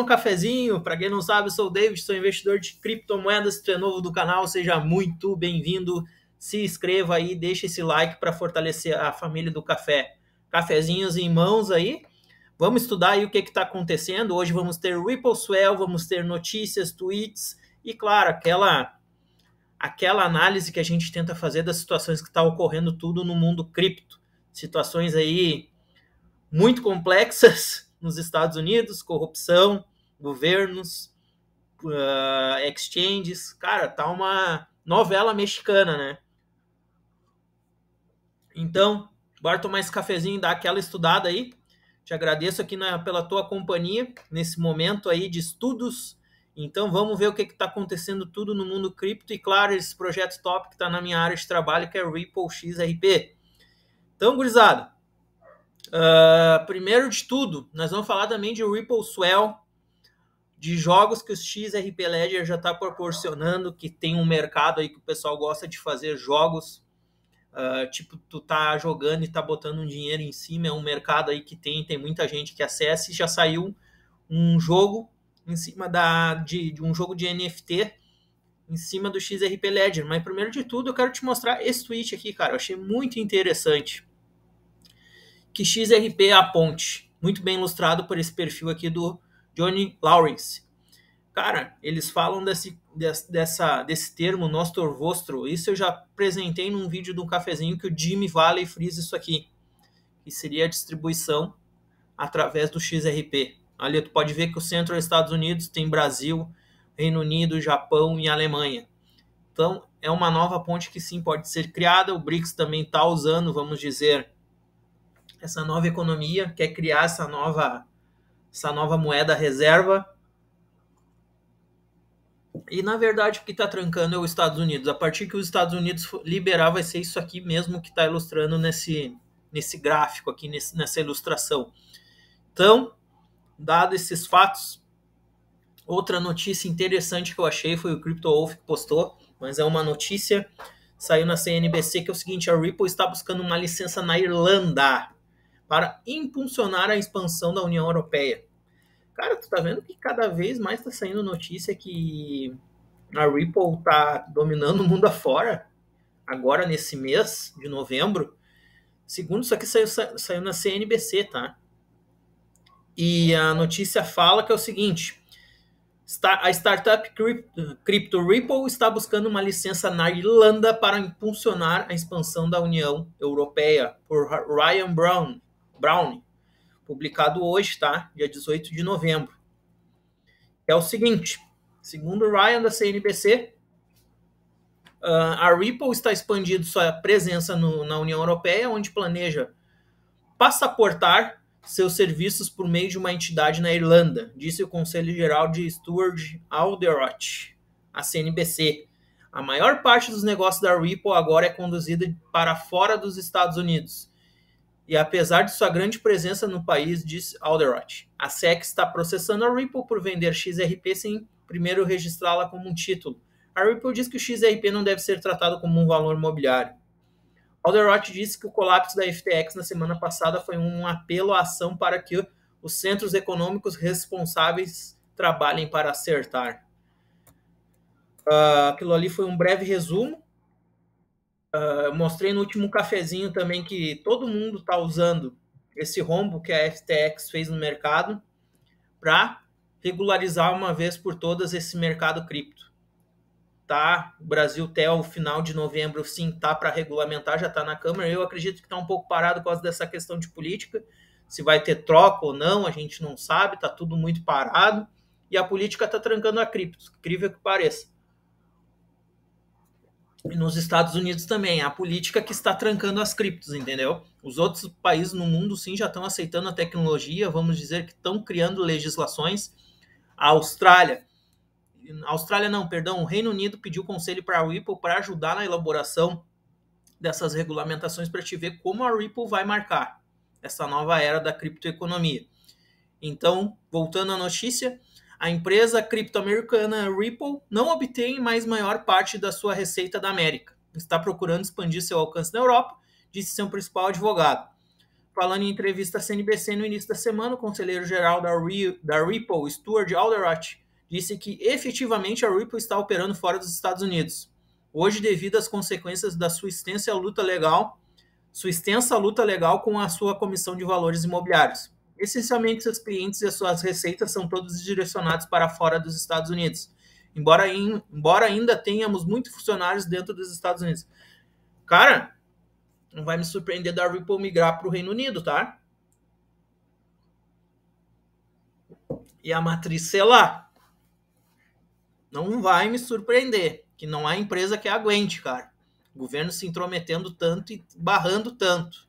um cafezinho. Para quem não sabe, eu sou o David, sou investidor de criptomoedas. Se é novo do canal, seja muito bem-vindo. Se inscreva aí, deixa esse like para fortalecer a família do café. Cafezinhos em mãos aí. Vamos estudar aí o que está acontecendo. Hoje vamos ter Ripple Swell, vamos ter notícias, tweets e, claro, aquela aquela análise que a gente tenta fazer das situações que está ocorrendo tudo no mundo cripto. Situações aí muito complexas nos Estados Unidos, corrupção, governos, uh, exchanges. Cara, tá uma novela mexicana, né? Então, bora tomar esse cafezinho e dar aquela estudada aí. Te agradeço aqui na, pela tua companhia nesse momento aí de estudos. Então vamos ver o que está acontecendo tudo no mundo cripto e, claro, esse projeto top que está na minha área de trabalho, que é Ripple XRP. Então, gurizada, uh, primeiro de tudo, nós vamos falar também de Ripple Swell, de jogos que os XRP Ledger já está proporcionando, que tem um mercado aí que o pessoal gosta de fazer jogos, uh, tipo, tu tá jogando e tá botando um dinheiro em cima, é um mercado aí que tem, tem muita gente que acessa e já saiu um jogo em cima da, de, de um jogo de NFT em cima do XRP Ledger. Mas primeiro de tudo, eu quero te mostrar esse tweet aqui, cara. Eu achei muito interessante. Que XRP é a ponte. Muito bem ilustrado por esse perfil aqui do Johnny Lawrence. Cara, eles falam desse, desse, dessa, desse termo nostro vostro. Isso eu já apresentei num vídeo do cafezinho que o Jimmy Valley frisa isso aqui, que seria a distribuição através do XRP. Ali tu pode ver que o centro é Estados Unidos, tem Brasil, Reino Unido, Japão e Alemanha. Então, é uma nova ponte que sim pode ser criada. O BRICS também está usando, vamos dizer, essa nova economia, quer criar essa nova essa nova moeda reserva. E na verdade o que está trancando é os Estados Unidos. A partir que os Estados Unidos liberar, vai ser isso aqui mesmo que está ilustrando nesse, nesse gráfico aqui, nesse, nessa ilustração. Então, dados esses fatos, outra notícia interessante que eu achei foi o CryptoWolf que postou, mas é uma notícia, saiu na CNBC, que é o seguinte, a Ripple está buscando uma licença na Irlanda para impulsionar a expansão da União Europeia. Cara, tu tá vendo que cada vez mais tá saindo notícia que a Ripple tá dominando o mundo afora. Agora, nesse mês de novembro. Segundo, isso aqui saiu, saiu na CNBC, tá? E a notícia fala que é o seguinte: a startup Crypto, Crypto Ripple está buscando uma licença na Irlanda para impulsionar a expansão da União Europeia, por Ryan Brown, Brown, publicado hoje, tá? Dia 18 de novembro. É o seguinte: segundo Ryan da CNBC, ah, a Ripple está expandindo sua presença no, na União Europeia, onde planeja passaportar seus serviços por meio de uma entidade na Irlanda, disse o Conselho Geral de Stuart Alderot, a CNBC. A maior parte dos negócios da Ripple agora é conduzida para fora dos Estados Unidos e apesar de sua grande presença no país, diz Alderot. A SEC está processando a Ripple por vender XRP sem primeiro registrá-la como um título. A Ripple diz que o XRP não deve ser tratado como um valor imobiliário. Alderot disse que o colapso da FTX na semana passada foi um apelo à ação para que os centros econômicos responsáveis trabalhem para acertar. Uh, aquilo ali foi um breve resumo Uh, mostrei no último cafezinho também que todo mundo está usando esse rombo que a FTX fez no mercado para regularizar uma vez por todas esse mercado cripto. Tá? O Brasil até o final de novembro sim tá para regulamentar, já está na Câmara. Eu acredito que está um pouco parado por causa dessa questão de política. Se vai ter troca ou não, a gente não sabe, está tudo muito parado. E a política está trancando a cripto, incrível que pareça nos Estados Unidos também, a política que está trancando as criptos, entendeu? Os outros países no mundo sim já estão aceitando a tecnologia, vamos dizer que estão criando legislações. A Austrália, a Austrália não, perdão, o Reino Unido pediu conselho para a Ripple para ajudar na elaboração dessas regulamentações para te ver como a Ripple vai marcar essa nova era da criptoeconomia. Então, voltando à notícia, a empresa criptoamericana Ripple não obtém mais maior parte da sua receita da América. Está procurando expandir seu alcance na Europa, disse seu principal advogado. Falando em entrevista à CNBC no início da semana, o conselheiro-geral da, Ripple, Stuart Alderott, disse que efetivamente a Ripple está operando fora dos Estados Unidos. Hoje, devido às consequências da sua extensa luta legal, sua extensa luta legal com a sua comissão de valores imobiliários. Essencialmente, seus clientes e as suas receitas são todos direcionados para fora dos Estados Unidos, embora, embora ainda tenhamos muitos funcionários dentro dos Estados Unidos. Cara, não vai me surpreender da Ripple migrar para o Reino Unido, tá? E a matriz sei lá. Não vai me surpreender que não há empresa que aguente, cara. O governo se intrometendo tanto e barrando tanto.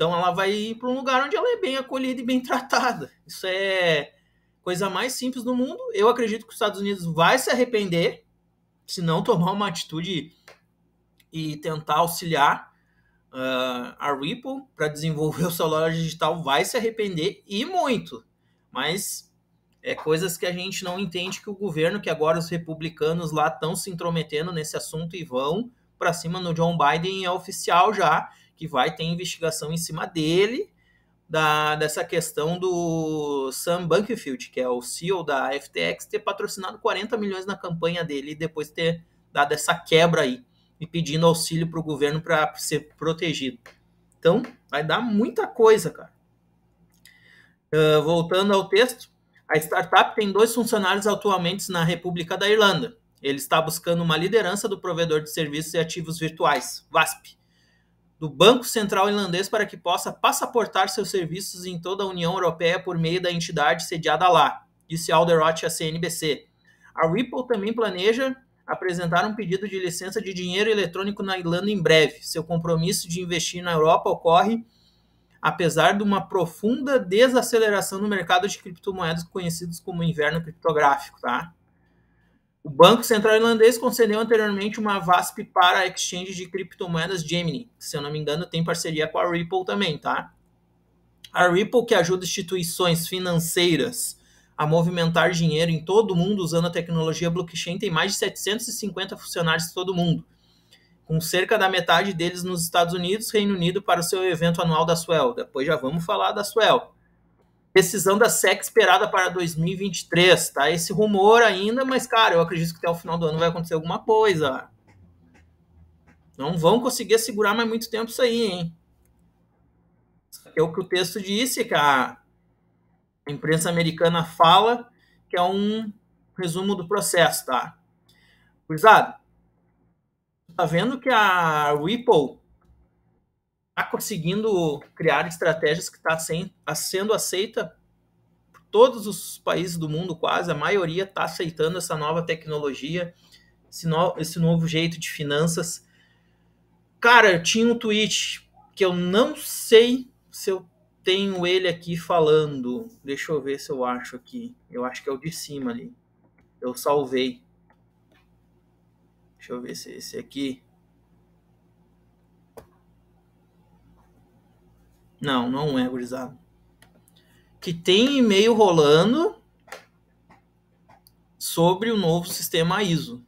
Então ela vai ir para um lugar onde ela é bem acolhida e bem tratada. Isso é coisa mais simples do mundo. Eu acredito que os Estados Unidos vai se arrepender se não tomar uma atitude e tentar auxiliar uh, a Ripple para desenvolver o seu digital, vai se arrepender e muito. Mas é coisas que a gente não entende que o governo, que agora os republicanos lá estão se intrometendo nesse assunto e vão para cima no John Biden, é oficial já que vai ter investigação em cima dele, da, dessa questão do Sam Bankfield, que é o CEO da FTX, ter patrocinado 40 milhões na campanha dele e depois ter dado essa quebra aí e pedindo auxílio para o governo para ser protegido. Então, vai dar muita coisa, cara. Uh, voltando ao texto, a startup tem dois funcionários atualmente na República da Irlanda. Ele está buscando uma liderança do provedor de serviços e ativos virtuais, VASP, do Banco Central Irlandês para que possa passaportar seus serviços em toda a União Europeia por meio da entidade sediada lá, disse Alderot à CNBC. A Ripple também planeja apresentar um pedido de licença de dinheiro eletrônico na Irlanda em breve. Seu compromisso de investir na Europa ocorre apesar de uma profunda desaceleração no mercado de criptomoedas conhecidos como inverno criptográfico, tá? O Banco Central Irlandês concedeu anteriormente uma VASP para a exchange de criptomoedas Gemini, que, se eu não me engano, tem parceria com a Ripple também, tá? A Ripple, que ajuda instituições financeiras a movimentar dinheiro em todo o mundo usando a tecnologia blockchain, tem mais de 750 funcionários em todo o mundo, com cerca da metade deles nos Estados Unidos, Reino Unido, para o seu evento anual da Swell. Depois já vamos falar da Swell decisão da SEC esperada para 2023, tá? Esse rumor ainda, mas, cara, eu acredito que até o final do ano vai acontecer alguma coisa. Não vão conseguir segurar mais muito tempo isso aí, hein? É o que o texto disse, que a imprensa americana fala, que é um resumo do processo, tá? Curizado, tá vendo que a Ripple Tá conseguindo criar estratégias que está tá sendo aceita por todos os países do mundo, quase a maioria está aceitando essa nova tecnologia, esse, no, esse novo jeito de finanças. Cara, eu tinha um tweet que eu não sei se eu tenho ele aqui falando. Deixa eu ver se eu acho aqui. Eu acho que é o de cima ali. Eu salvei. Deixa eu ver se é esse aqui. Não, não é, gurizada. Que tem e-mail rolando sobre o novo sistema ISO.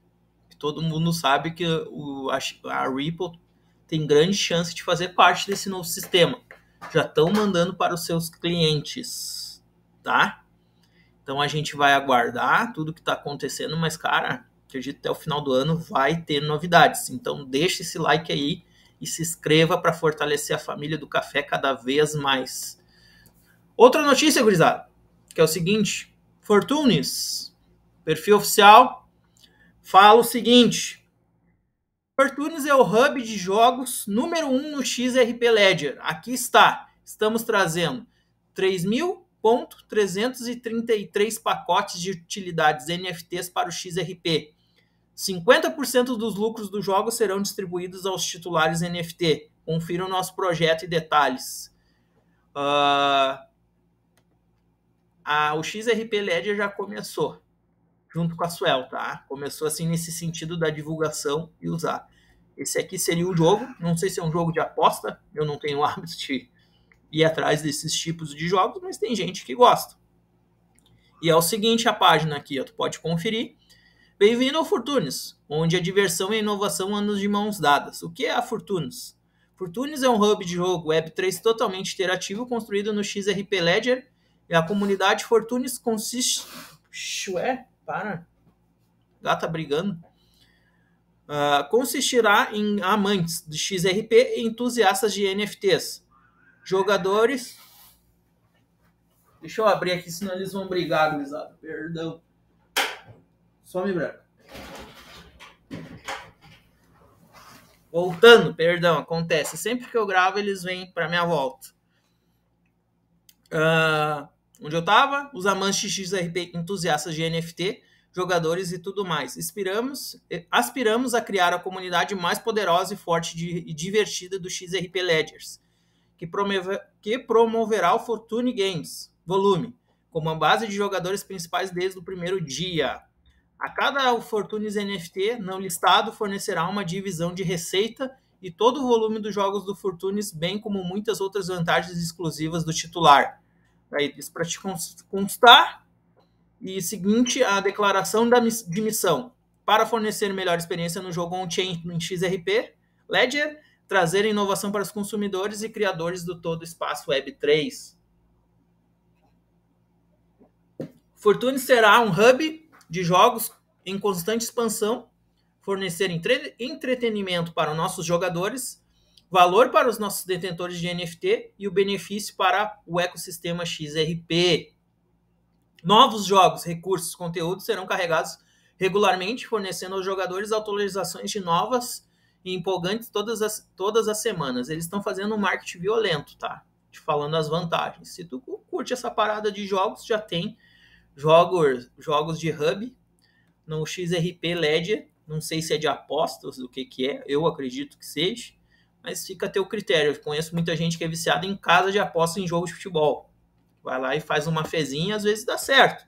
Todo mundo sabe que o, a, a Ripple tem grande chance de fazer parte desse novo sistema. Já estão mandando para os seus clientes, tá? Então a gente vai aguardar tudo que está acontecendo, mas cara, acredito que até o final do ano vai ter novidades. Então deixa esse like aí e se inscreva para fortalecer a família do café cada vez mais. Outra notícia, gurizada, que é o seguinte: Fortunes, perfil oficial, fala o seguinte. Fortunes é o hub de jogos número 1 um no XRP Ledger. Aqui está. Estamos trazendo 3.333 pacotes de utilidades NFTs para o XRP 50% dos lucros dos jogos serão distribuídos aos titulares NFT. Confira o nosso projeto e detalhes. Uh, a, o XRP Ledger já começou, junto com a Suel, tá? Começou assim nesse sentido da divulgação e usar. Esse aqui seria o jogo, não sei se é um jogo de aposta, eu não tenho hábito de ir atrás desses tipos de jogos, mas tem gente que gosta. E é o seguinte, a página aqui, ó, tu pode conferir, Bem-vindo ao Fortunes, onde a diversão e a inovação andam de mãos dadas. O que é a Fortunes? Fortunes é um hub de jogo Web3 totalmente interativo construído no XRP Ledger e a comunidade Fortunes consiste. Ué, para. Gata tá brigando. Uh, consistirá em amantes de XRP e entusiastas de NFTs, jogadores. Deixa eu abrir aqui, senão eles vão brigar, gurizada. Perdão. Some branco. Voltando, perdão, acontece. Sempre que eu gravo, eles vêm para minha volta. Uh, onde eu tava? Os amantes de XRP, entusiastas de NFT, jogadores e tudo mais. Inspiramos, eh, aspiramos a criar a comunidade mais poderosa e forte de, e divertida do XRP Ledgers, que, que promoverá o Fortune Games Volume, como a base de jogadores principais desde o primeiro dia. A cada Fortunes NFT não listado fornecerá uma divisão de receita e todo o volume dos jogos do Fortunes, bem como muitas outras vantagens exclusivas do titular. Aí, isso para te constar. E seguinte, a declaração da, de missão. Para fornecer melhor experiência no jogo on-chain em XRP, Ledger trazer inovação para os consumidores e criadores do todo espaço Web3. Fortune será um hub de jogos em constante expansão, fornecer entre entretenimento para os nossos jogadores, valor para os nossos detentores de NFT e o benefício para o ecossistema XRP. Novos jogos, recursos, conteúdos serão carregados regularmente, fornecendo aos jogadores atualizações de novas e empolgantes todas as, todas as semanas. Eles estão fazendo um marketing violento, tá? Te falando as vantagens. Se tu curte essa parada de jogos, já tem jogos, jogos de hub no XRP Ledger. Não sei se é de apostas, o que, que é, eu acredito que seja, mas fica a teu critério. Eu conheço muita gente que é viciada em casa de aposta em jogos de futebol. Vai lá e faz uma fezinha, às vezes dá certo.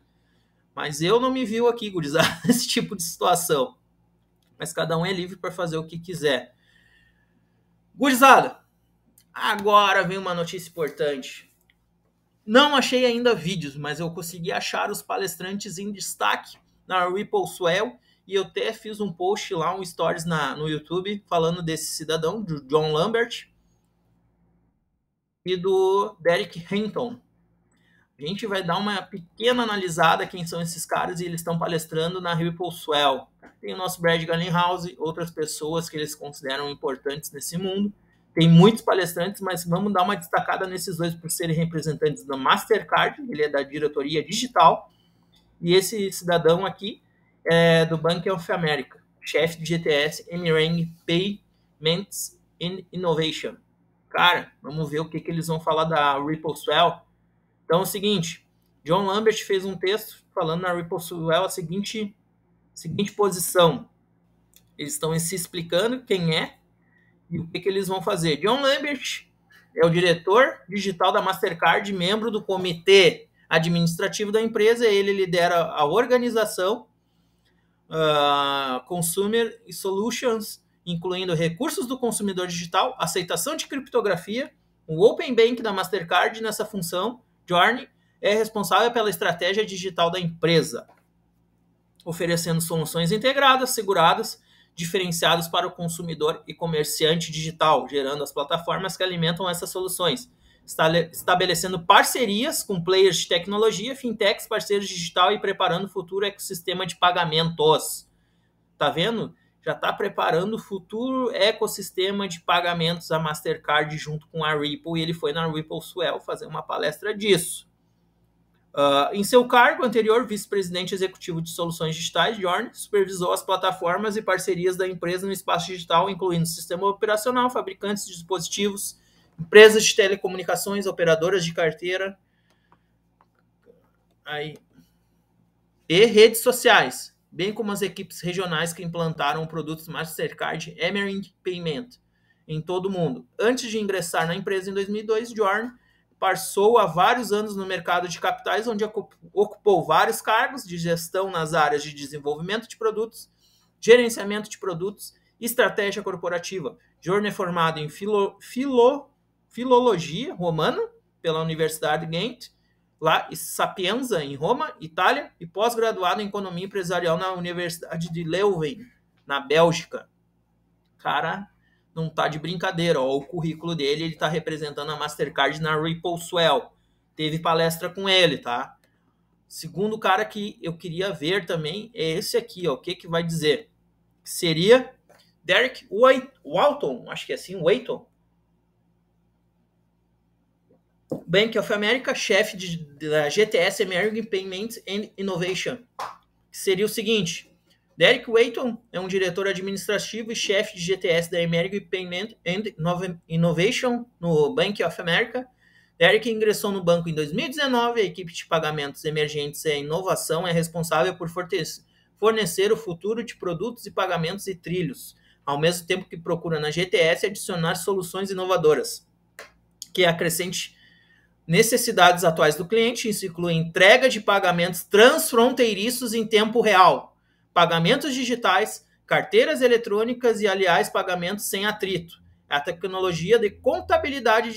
Mas eu não me viu aqui, gurizada, nesse tipo de situação. Mas cada um é livre para fazer o que quiser. Gurizada, agora vem uma notícia importante. Não achei ainda vídeos, mas eu consegui achar os palestrantes em destaque na Ripple Swell e eu até fiz um post lá, um stories na, no YouTube falando desse cidadão, do John Lambert e do Derek Hinton. A gente vai dar uma pequena analisada quem são esses caras e eles estão palestrando na Ripple Swell. Tem o nosso Brad Gallenhouse, outras pessoas que eles consideram importantes nesse mundo. Tem muitos palestrantes, mas vamos dar uma destacada nesses dois por serem representantes da Mastercard, ele é da diretoria digital, e esse cidadão aqui é do Bank of America, chefe de GTS Emirang Payments and Innovation. Cara, vamos ver o que, que eles vão falar da Swell. Então é o seguinte, John Lambert fez um texto falando na Swell a seguinte, seguinte posição. Eles estão se explicando quem é, e o que, que eles vão fazer? John Lambert é o diretor digital da Mastercard, membro do comitê administrativo da empresa, ele lidera a organização uh, Consumer Solutions, incluindo recursos do consumidor digital, aceitação de criptografia, o Open Bank da Mastercard nessa função, Journey, é responsável pela estratégia digital da empresa, oferecendo soluções integradas, seguradas diferenciados para o consumidor e comerciante digital, gerando as plataformas que alimentam essas soluções, estabelecendo parcerias com players de tecnologia, fintechs, parceiros digital e preparando o futuro ecossistema de pagamentos. Tá vendo? Já está preparando o futuro ecossistema de pagamentos a Mastercard junto com a Ripple, e ele foi na Ripple Swell fazer uma palestra disso. Uh, em seu cargo anterior, vice-presidente executivo de soluções digitais, Jorn supervisou as plataformas e parcerias da empresa no espaço digital, incluindo sistema operacional, fabricantes de dispositivos, empresas de telecomunicações, operadoras de carteira aí, e redes sociais, bem como as equipes regionais que implantaram produtos Mastercard Emerald Payment em todo o mundo. Antes de ingressar na empresa em 2002, Jorn passou há vários anos no mercado de capitais, onde ocupou vários cargos de gestão nas áreas de desenvolvimento de produtos, gerenciamento de produtos e estratégia corporativa. Jorne é formado em filo, filo, filologia romana pela Universidade Ghent, lá em Sapienza, em Roma, Itália, e pós-graduado em economia empresarial na Universidade de Leuven, na Bélgica. Cara, não tá de brincadeira. Ó, o currículo dele, ele tá representando a Mastercard na Ripple Swell. Teve palestra com ele, tá? Segundo cara que eu queria ver também é esse aqui, ó. O que que vai dizer? seria Derek Walton, acho que é assim, Waiton. Bank of America, chefe da GTS American Payments and Innovation. seria o seguinte: Derek Waiton é um diretor administrativo e chefe de GTS da American Payment and Innovation no Bank of America. Derek ingressou no banco em 2019. A equipe de pagamentos emergentes e é inovação é responsável por fornecer o futuro de produtos e pagamentos e trilhos, ao mesmo tempo que procura na GTS adicionar soluções inovadoras, que é acrescente necessidades atuais do cliente. Isso inclui entrega de pagamentos transfronteiriços em tempo real pagamentos digitais, carteiras eletrônicas e, aliás, pagamentos sem atrito. É a tecnologia de contabilidade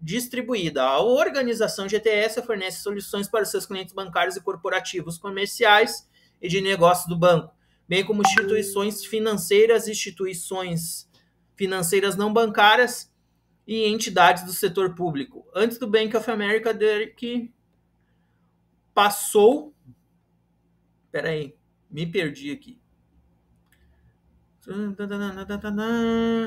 distribuída. A organização GTS fornece soluções para seus clientes bancários e corporativos, comerciais e de negócio do banco, bem como instituições financeiras, instituições financeiras não bancárias e entidades do setor público. Antes do Bank of America, que passou. Peraí. Me perdi aqui.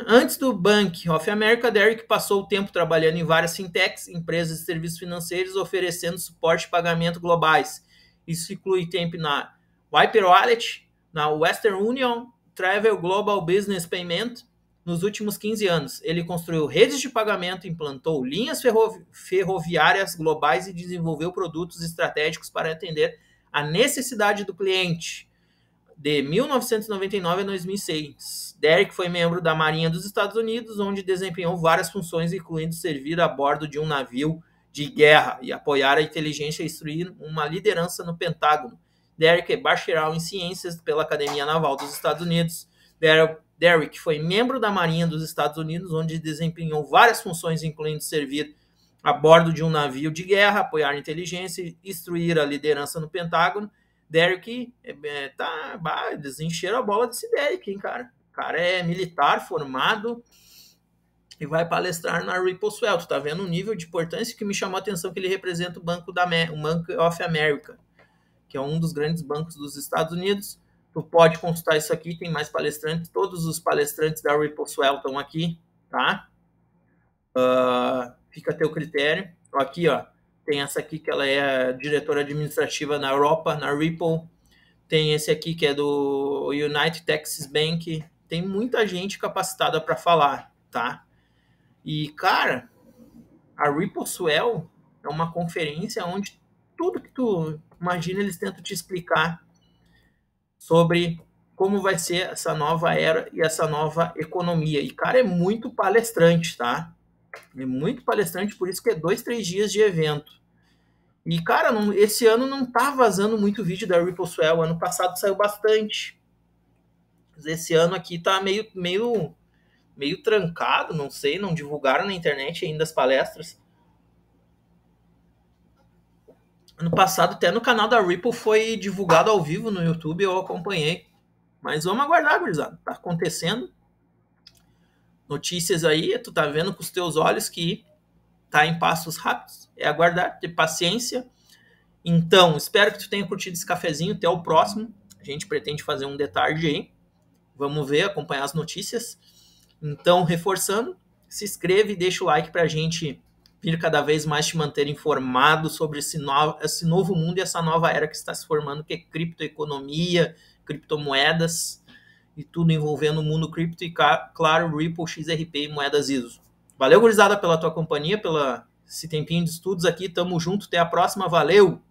Antes do Bank of America, Derrick passou o tempo trabalhando em várias fintechs, empresas e serviços financeiros, oferecendo suporte de pagamento globais. Isso inclui tempo na Wiper Wallet, na Western Union, Travel Global Business Payment. Nos últimos 15 anos, ele construiu redes de pagamento, implantou linhas ferrovi ferroviárias globais e desenvolveu produtos estratégicos para atender a necessidade do cliente de 1999 a 2006. Derek foi membro da Marinha dos Estados Unidos, onde desempenhou várias funções, incluindo servir a bordo de um navio de guerra e apoiar a inteligência e instruir uma liderança no Pentágono. Derek é bacharel em ciências pela Academia Naval dos Estados Unidos. Derek foi membro da Marinha dos Estados Unidos, onde desempenhou várias funções, incluindo servir a bordo de um navio de guerra, apoiar a inteligência, e instruir a liderança no Pentágono Derek é, é, tá, desencheram a bola desse Derek, hein, cara. O cara é militar formado e vai palestrar na Ripple Swell. Tu tá vendo o nível de importância que me chamou a atenção que ele representa o Banco da o Bank of America, que é um dos grandes bancos dos Estados Unidos. Tu pode consultar isso aqui, tem mais palestrantes. Todos os palestrantes da Ripple Swell estão aqui, tá? Uh, fica a teu critério. Aqui, ó tem essa aqui que ela é diretora administrativa na Europa, na Ripple. Tem esse aqui que é do United Texas Bank. Tem muita gente capacitada para falar, tá? E, cara, a Ripple Swell é uma conferência onde tudo que tu imagina eles tentam te explicar sobre como vai ser essa nova era e essa nova economia. E, cara, é muito palestrante, tá? É muito palestrante, por isso que é dois, três dias de evento. E, cara, não, esse ano não tá vazando muito vídeo da Ripple Swell. Ano passado saiu bastante. Mas esse ano aqui tá meio, meio, meio trancado, não sei. Não divulgaram na internet ainda as palestras. Ano passado, até no canal da Ripple foi divulgado ao vivo no YouTube, eu acompanhei. Mas vamos aguardar, gurizada. Tá acontecendo notícias aí, tu tá vendo com os teus olhos que tá em passos rápidos. É aguardar, ter paciência. Então, espero que tu tenha curtido esse cafezinho. Até o próximo. A gente pretende fazer um detalhe aí. Vamos ver, acompanhar as notícias. Então, reforçando, se inscreve e deixa o like para a gente vir cada vez mais te manter informado sobre esse novo, esse novo mundo e essa nova era que está se formando, que é criptoeconomia, criptomoedas e tudo envolvendo o mundo cripto e, claro, Ripple, XRP e moedas ISO. Valeu, gurizada, pela tua companhia, pela esse tempinho de estudos aqui. Tamo junto, até a próxima. Valeu!